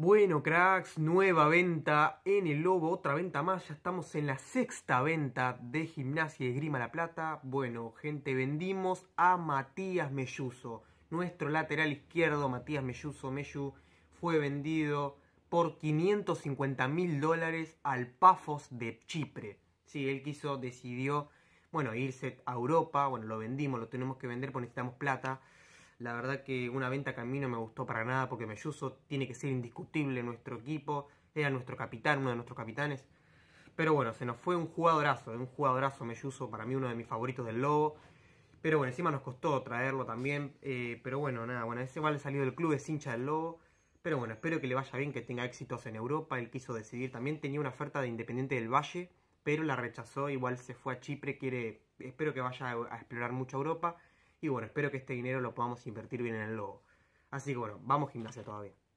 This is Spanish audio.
Bueno, cracks, nueva venta en el Lobo, otra venta más, ya estamos en la sexta venta de Gimnasia y Esgrima La Plata. Bueno, gente, vendimos a Matías Melluso, nuestro lateral izquierdo, Matías Melluso, Mellu, fue vendido por 550 mil dólares al Pafos de Chipre. Sí, él quiso, decidió, bueno, irse a Europa, bueno, lo vendimos, lo tenemos que vender porque necesitamos plata. La verdad que una venta que a mí no me gustó para nada porque Melluso tiene que ser indiscutible nuestro equipo. Era nuestro capitán, uno de nuestros capitanes. Pero bueno, se nos fue un jugadorazo, un jugadorazo Melluso, para mí uno de mis favoritos del Lobo. Pero bueno, encima nos costó traerlo también. Eh, pero bueno, nada, bueno, ese vale salido del club, es hincha del Lobo. Pero bueno, espero que le vaya bien, que tenga éxitos en Europa. Él quiso decidir, también tenía una oferta de Independiente del Valle, pero la rechazó. Igual se fue a Chipre, quiere, espero que vaya a explorar mucho Europa. Y bueno, espero que este dinero lo podamos invertir bien en el logo. Así que bueno, vamos gimnasia todavía.